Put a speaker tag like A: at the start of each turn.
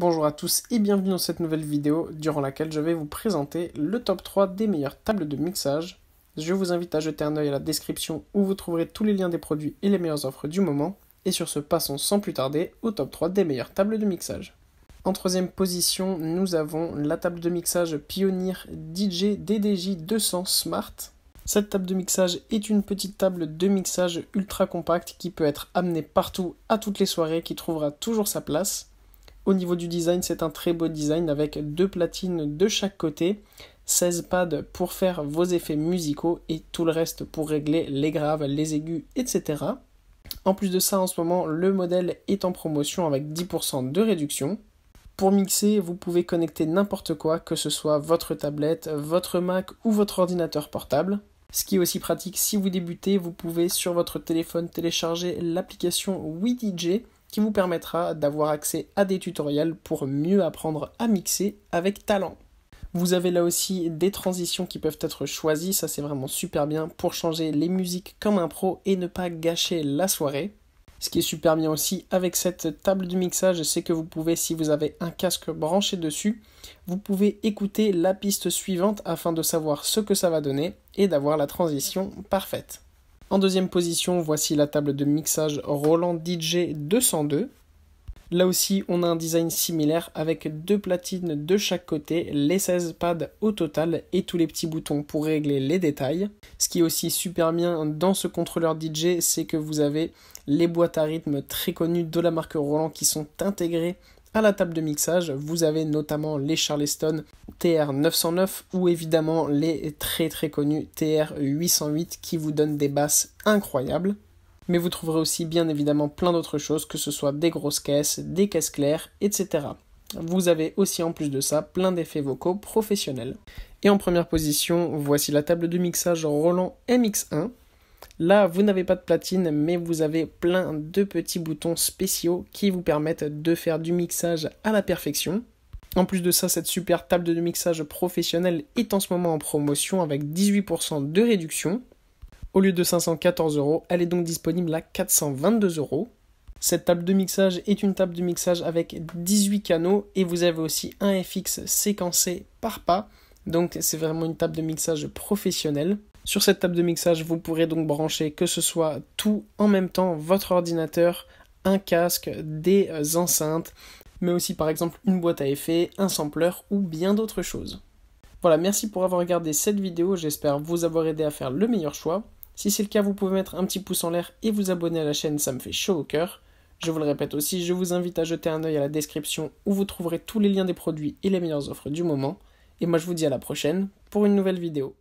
A: Bonjour à tous et bienvenue dans cette nouvelle vidéo durant laquelle je vais vous présenter le top 3 des meilleures tables de mixage. Je vous invite à jeter un oeil à la description où vous trouverez tous les liens des produits et les meilleures offres du moment. Et sur ce, passons sans plus tarder au top 3 des meilleures tables de mixage. En troisième position, nous avons la table de mixage Pioneer DJ DDJ 200 Smart. Cette table de mixage est une petite table de mixage ultra compacte qui peut être amenée partout à toutes les soirées, qui trouvera toujours sa place. Au niveau du design, c'est un très beau design avec deux platines de chaque côté, 16 pads pour faire vos effets musicaux et tout le reste pour régler les graves, les aigus, etc. En plus de ça, en ce moment, le modèle est en promotion avec 10% de réduction. Pour mixer, vous pouvez connecter n'importe quoi, que ce soit votre tablette, votre Mac ou votre ordinateur portable. Ce qui est aussi pratique si vous débutez, vous pouvez sur votre téléphone télécharger l'application WeDJ qui vous permettra d'avoir accès à des tutoriels pour mieux apprendre à mixer avec talent. Vous avez là aussi des transitions qui peuvent être choisies, ça c'est vraiment super bien pour changer les musiques comme un pro et ne pas gâcher la soirée. Ce qui est super bien aussi avec cette table de mixage, c'est que vous pouvez, si vous avez un casque branché dessus, vous pouvez écouter la piste suivante afin de savoir ce que ça va donner et d'avoir la transition parfaite. En deuxième position, voici la table de mixage Roland DJ 202. Là aussi, on a un design similaire avec deux platines de chaque côté, les 16 pads au total et tous les petits boutons pour régler les détails. Ce qui est aussi super bien dans ce contrôleur DJ, c'est que vous avez les boîtes à rythme très connues de la marque Roland qui sont intégrées à la table de mixage, vous avez notamment les Charleston TR909 ou évidemment les très très connus TR808 qui vous donnent des basses incroyables. Mais vous trouverez aussi bien évidemment plein d'autres choses, que ce soit des grosses caisses, des caisses claires, etc. Vous avez aussi en plus de ça plein d'effets vocaux professionnels. Et en première position, voici la table de mixage Roland MX1 Là, vous n'avez pas de platine, mais vous avez plein de petits boutons spéciaux qui vous permettent de faire du mixage à la perfection. En plus de ça, cette super table de mixage professionnelle est en ce moment en promotion avec 18% de réduction. Au lieu de 514 euros, elle est donc disponible à 422 euros. Cette table de mixage est une table de mixage avec 18 canaux et vous avez aussi un FX séquencé par pas. Donc c'est vraiment une table de mixage professionnelle. Sur cette table de mixage, vous pourrez donc brancher que ce soit tout en même temps, votre ordinateur, un casque, des euh, enceintes, mais aussi par exemple une boîte à effet, un sampler ou bien d'autres choses. Voilà, merci pour avoir regardé cette vidéo, j'espère vous avoir aidé à faire le meilleur choix. Si c'est le cas, vous pouvez mettre un petit pouce en l'air et vous abonner à la chaîne, ça me fait chaud au cœur. Je vous le répète aussi, je vous invite à jeter un œil à la description où vous trouverez tous les liens des produits et les meilleures offres du moment. Et moi je vous dis à la prochaine pour une nouvelle vidéo.